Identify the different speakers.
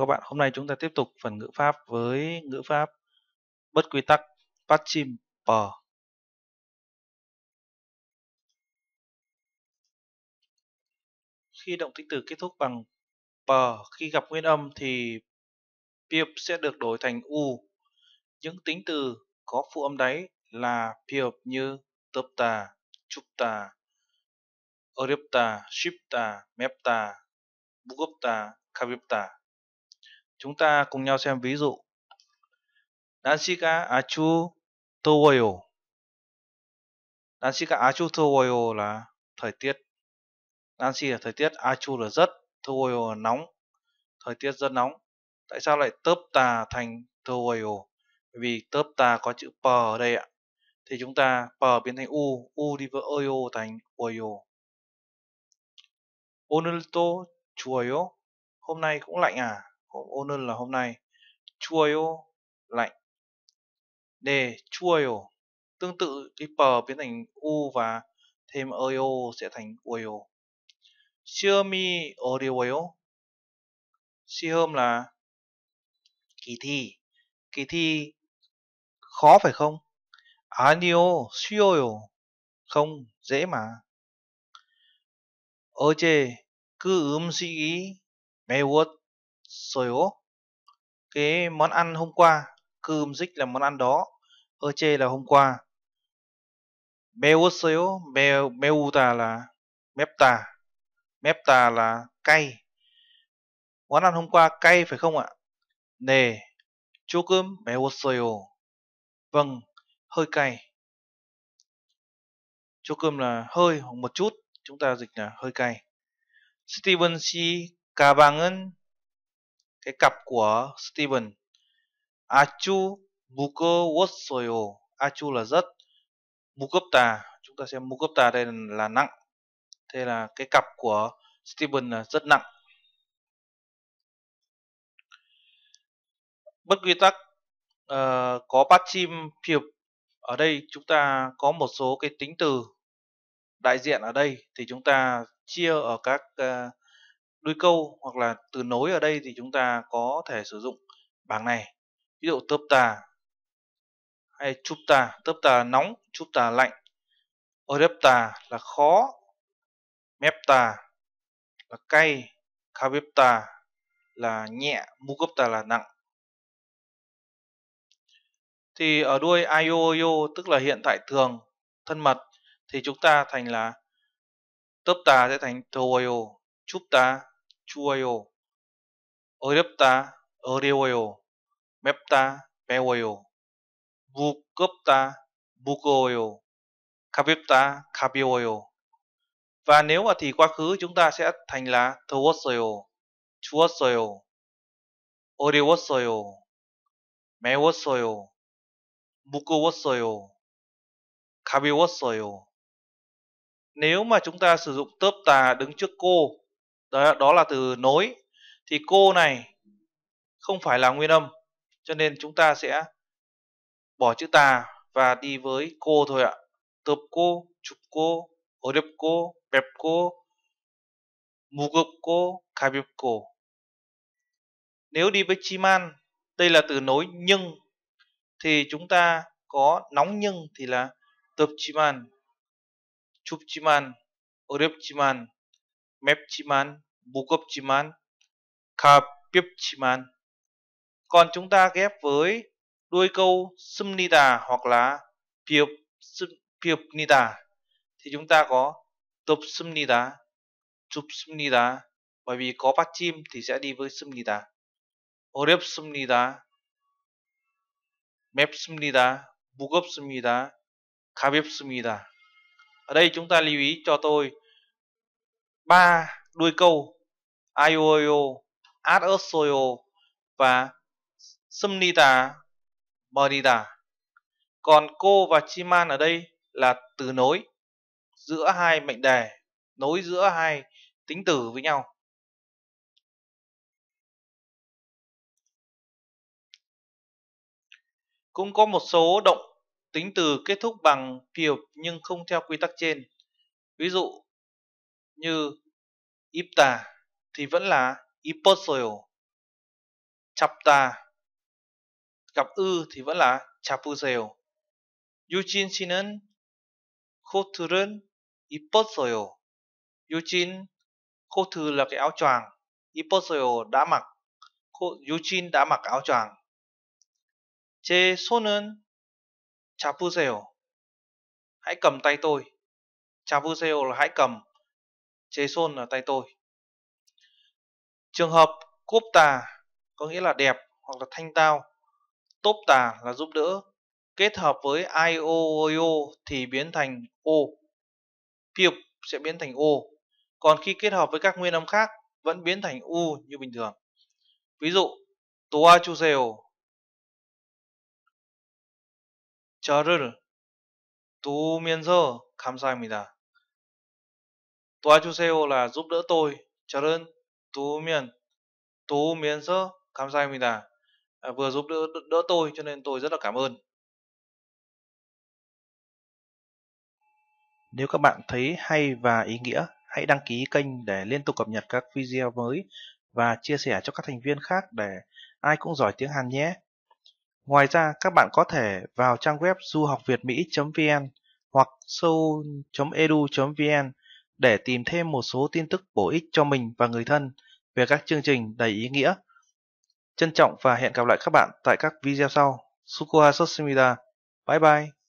Speaker 1: các bạn, hôm nay chúng ta tiếp tục phần ngữ pháp với ngữ pháp bất quy tắc Pachimper. Khi động tính từ kết thúc bằng per khi gặp nguyên âm thì piep sẽ được đổi thành u. Những tính từ có phụ âm đáy là piep như tupta, chupta, oripta, shipta, mepta, bugupta, kavipta. Chúng ta cùng nhau xem ví dụ. 난시가 아주 더워요. 난시가 Achu 더워요 là thời tiết. Nansi là thời tiết, Achu là rất, 더워요 là nóng. Thời tiết rất nóng. Tại sao lại tớp tà thành 더워요? vì tớp tà có chữ p ở đây ạ. Thì chúng ta p biến thành u, u đi với oyo thành oyo. 오늘도 추워요. Hôm nay cũng lạnh à? của 오늘 là hôm nay 추워요 lạnh D 추워요 tương tự cái p biến thành u và thêm ơ sẽ thành uyo 시험이 어려워요 시험 là kỳ thi kỳ thi khó phải không 아니요 쉬워요 không dễ mà cứ 어제 그 음식이 매웠 soyo cái món ăn hôm qua cơm dích là món ăn đó ơ chê là hôm qua beo soyo beo ta là mép ta, mép ta là cay món ăn hôm qua cay phải không ạ nè cơm sôi 매웠어요. Vâng, hơi cay. cơm là hơi hoặc một chút, chúng ta dịch là hơi cay. Steven C. 가방은 cái cặp của Steven Achu Mukowotsoyo Achu là rất Mukopta chúng ta xem Mukopta đây là nặng thế là cái cặp của Steven là rất nặng bất quy tắc uh, có bát chim phiệp ở đây chúng ta có một số cái tính từ đại diện ở đây thì chúng ta chia ở các uh, đuôi câu hoặc là từ nối ở đây thì chúng ta có thể sử dụng bảng này ví dụ tớp tà hay chúp tà tớp tà nóng chúp tà lạnh tà là khó mép tà là cay tà là nhẹ tà là nặng thì ở đuôi ioio tức là hiện tại thường thân mật thì chúng ta thành là tớp tà sẽ thành toyo chúp tà 좋아요 어렵다 어려워요 맵다 매워요 무겁다 무거워요 가볍다 가벼워요 và nếu mà thì quá khứ chúng ta sẽ thành là 더웠어요 추웠어요 어려웠어요 매웠어요 무거웠어요 가벼웠어요 nếu mà chúng ta sử dụng tớp tà đứng trước cô đó, đó là từ nối thì cô này không phải là nguyên âm cho nên chúng ta sẽ bỏ chữ tà và đi với cô thôi ạ tớp cô chụp cô 어렵고맵고무겁고가볍고 Nếu đi với chiman, đây là từ nối nhưng thì chúng ta có nóng nhưng thì là tớp chiman, chụp chiman, 어렵지만 맵지만 무겁지만 가볍지만 còn chúng ta ghép với đuôi câu sumnida hoặc là piopnida thì chúng ta có topsumnida chupsumnida bởi vì có bắt chim thì sẽ đi với sumnida 어렵습니다 맵습니다 무겁습니다 가볍습니다 ở đây chúng ta lưu ý cho tôi ba đuôi câu ioio adursoyo và sumnita modita còn cô và chiman ở đây là từ nối giữa hai mệnh đề nối giữa hai tính từ với nhau cũng có một số động tính từ kết thúc bằng piệp nhưng không theo quy tắc trên ví dụ như Ipta thì vẫn là Iposel. Chapta gặp ư thì vẫn là Chapusel. Yujin 씨는 코트를 입었어요. Yujin 코트 là cái áo choàng, 입었어요 đã mặc. Yujin đã mặc áo choàng. 제 손은 잡으세요. Hãy cầm tay tôi. 잡으세요 là hãy cầm chế xôn ở tay tôi trường hợp cúp tà có nghĩa là đẹp hoặc là thanh tao tốp tà là giúp đỡ kết hợp với IOIO thì biến thành O piệp sẽ biến thành O còn khi kết hợp với các nguyên âm khác vẫn biến thành U như bình thường ví dụ toa chu seo 저를 도우면서 감사합니다. 도와주세요 là giúp đỡ tôi. 저는 도우면 도우면서 감사합니다. À, vừa giúp đỡ, đỡ, tôi cho nên tôi rất là cảm ơn. Nếu các bạn thấy hay và ý nghĩa, hãy đăng ký kênh để liên tục cập nhật các video mới và chia sẻ cho các thành viên khác để ai cũng giỏi tiếng Hàn nhé. Ngoài ra, các bạn có thể vào trang web duhocvietmy vn hoặc seoul.edu.vn để tìm thêm một số tin tức bổ ích cho mình và người thân về các chương trình đầy ý nghĩa. Trân trọng và hẹn gặp lại các bạn tại các video sau. Sukuha Sosmida. Bye bye!